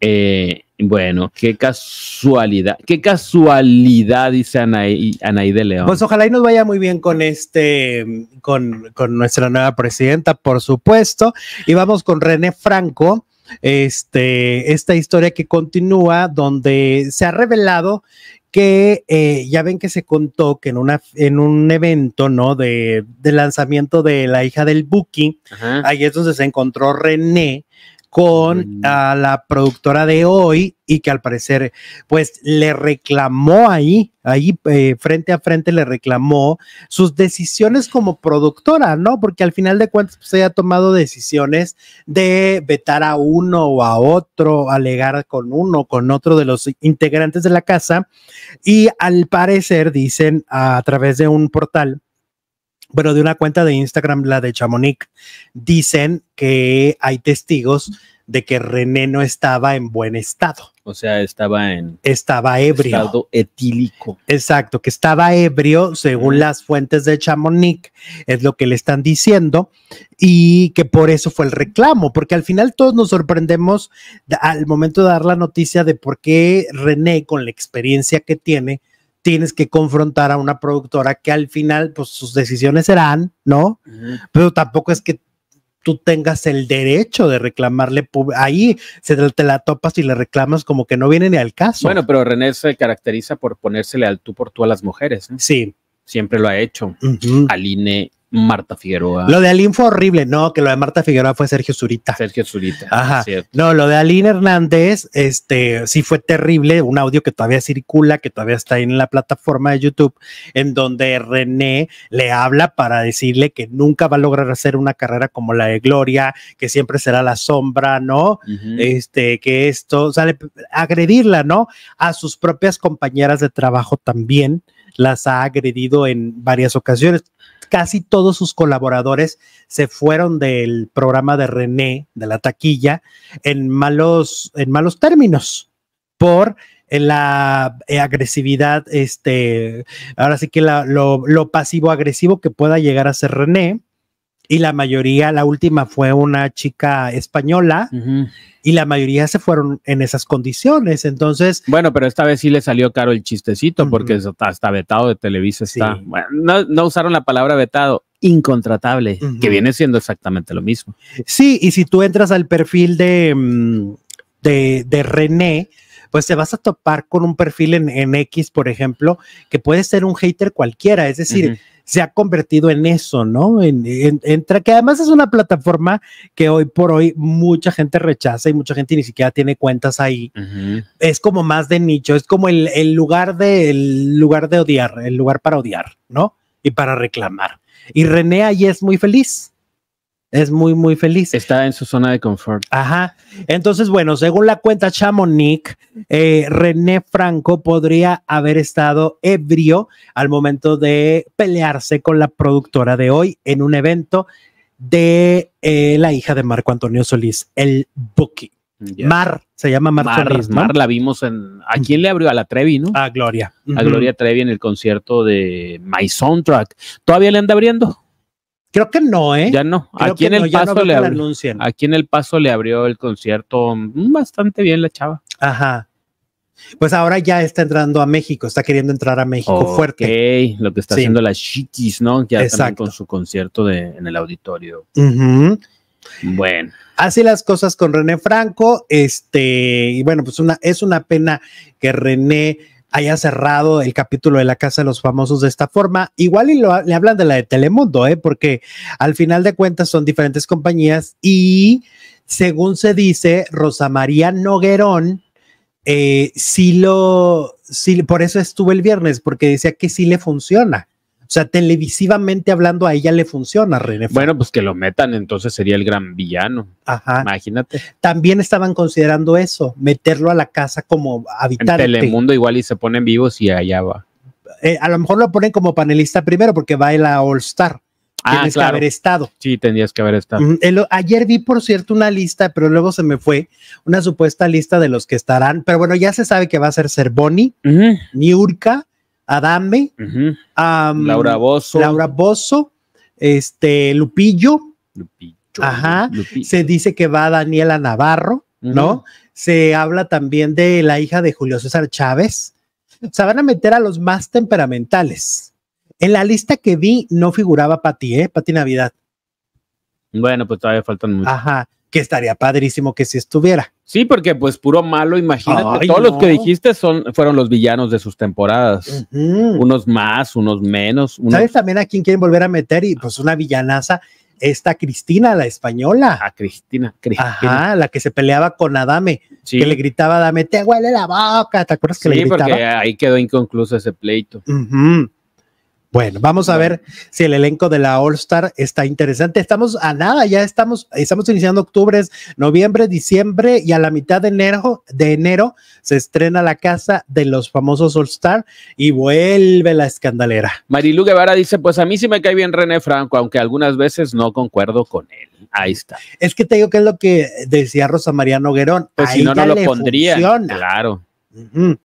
Eh, bueno, qué casualidad, qué casualidad, dice Anaí, de León. Pues ojalá y nos vaya muy bien con este, con, nuestra nueva presidenta, por supuesto. Y vamos con René Franco, este, esta historia que continúa, donde se ha revelado que eh, ya ven que se contó que en, un evento, ¿no? De, lanzamiento de la hija del Buki, ahí es donde se encontró René con a la productora de hoy y que al parecer pues le reclamó ahí, ahí eh, frente a frente le reclamó sus decisiones como productora, ¿no? Porque al final de cuentas se pues, ha tomado decisiones de vetar a uno o a otro, alegar con uno, o con otro de los integrantes de la casa y al parecer dicen a través de un portal bueno, de una cuenta de Instagram, la de Chamonix, dicen que hay testigos de que René no estaba en buen estado. O sea, estaba en... Estaba ebrio. Estado etílico. Exacto, que estaba ebrio, según las fuentes de Chamonix, es lo que le están diciendo, y que por eso fue el reclamo, porque al final todos nos sorprendemos al momento de dar la noticia de por qué René, con la experiencia que tiene, tienes que confrontar a una productora que al final, pues sus decisiones serán, ¿no? Pero tampoco es que tú tengas el derecho de reclamarle. Ahí se te la topas y le reclamas como que no viene ni al caso. Bueno, pero René se caracteriza por ponérsele al tú por tú a las mujeres. Sí. Siempre lo ha hecho. Aline. Mm. Marta Figueroa. Lo de Aline fue horrible, no, que lo de Marta Figueroa fue Sergio Zurita. Sergio Zurita. Ajá. No, lo de Aline Hernández, este sí fue terrible, un audio que todavía circula, que todavía está ahí en la plataforma de YouTube, en donde René le habla para decirle que nunca va a lograr hacer una carrera como la de Gloria, que siempre será la sombra, ¿no? Este, que esto, o agredirla, ¿no? A sus propias compañeras de trabajo también las ha agredido en varias ocasiones. Casi todos sus colaboradores se fueron del programa de René, de la taquilla, en malos, en malos términos por la agresividad, este, ahora sí que lo, lo pasivo-agresivo que pueda llegar a ser René, y la mayoría, la última fue una chica española y la mayoría se fueron en esas condiciones. Entonces, bueno, pero esta vez sí le salió caro el chistecito porque está vetado de Televisa está. no, usaron la palabra vetado, incontratable, que viene siendo exactamente lo mismo. Sí, y si tú entras al perfil mm, de, de, René, pues te vas a topar con un perfil en, en, X, por ejemplo, que puede ser un hater cualquiera, es decir se ha convertido en eso, ¿no? En, que además es una plataforma que hoy por hoy mucha gente rechaza y mucha gente ni siquiera tiene cuentas ahí. Es como más de nicho, es como el, lugar de el lugar de odiar, el lugar para odiar, ¿no? Y para reclamar. Y René ahí es muy feliz es muy, muy feliz. Está en su zona de confort. Ajá. Entonces, bueno, según la cuenta Chamonix, eh, René Franco podría haber estado ebrio al momento de pelearse con la productora de hoy en un evento de eh, la hija de Marco Antonio Solís, el Buki. Mar, se llama Mar, Mar Mar la vimos en. ¿A quién le abrió? A la Trevi, ¿no? A Gloria. A Gloria Trevi en el concierto de My Soundtrack. ¿Todavía le anda abriendo? Creo que no, ¿eh? Ya no. aquí en el paso le abrió, Aquí en el paso le abrió el concierto mm, bastante bien la chava. Ajá. Pues ahora ya está entrando a México, está queriendo entrar a México okay, fuerte. Lo que está haciendo la Chiquis, ¿no? Ya Exacto. con su concierto en el auditorio. Bueno. Así las cosas con René Franco. Este, y bueno, pues una, es una pena que René haya cerrado el capítulo de la Casa de los Famosos de esta forma. Igual y le hablan de la de Telemundo, ¿eh? porque al final de cuentas son diferentes compañías y según se dice, Rosa María Noguerón, eh, sí lo, sí, por eso estuvo el viernes, porque decía que sí le funciona. O sea, televisivamente hablando a ella le funciona, René. Bueno, pues que lo metan, entonces sería el gran villano. Ajá. Imagínate. También estaban considerando eso, meterlo a la casa como habitante. En Telemundo igual y se ponen vivos y allá va. Eh, a lo mejor lo ponen como panelista primero porque va el All Star. Ah, Tienes que haber estado. Sí, tendrías que haber estado. ayer vi, por cierto, una lista, pero luego se me fue, una supuesta lista de los que estarán. Pero bueno, ya se sabe que va a ser serboni Niurka, Adame, Laura Bozo, Laura Bozo, este Lupillo, Lupillo se dice que va Daniela Navarro, ¿no? Se habla también de la hija de Julio César Chávez. se van a meter a los más temperamentales. En la lista que vi no figuraba Pati, ¿eh? Pati Navidad. Bueno, pues todavía faltan muchos que estaría padrísimo que si estuviera. Sí, porque pues puro malo, imagínate, todos los que dijiste son, fueron los villanos de sus temporadas, unos más, unos menos. ¿Sabes también a quién quieren volver a meter? Y pues una villanaza, esta Cristina, la española. A Cristina, Cristina. Ajá, la que se peleaba con Adame, que le gritaba Adame, te huele la boca, ¿te acuerdas que le gritaba? Sí, porque ahí quedó inconcluso ese pleito. Bueno, vamos a ver si el elenco de la All Star está interesante. Estamos a nada, ya estamos, estamos iniciando octubre, noviembre, diciembre y a la mitad de enero, de enero se estrena la casa de los famosos All Star y vuelve la escandalera. Marilu Guevara dice, pues a mí sí me cae bien René Franco, aunque algunas veces no concuerdo con él. Ahí está. Es que te digo que es lo que decía Rosa María Noguerón. Pues si no, no lo pondría. Claro.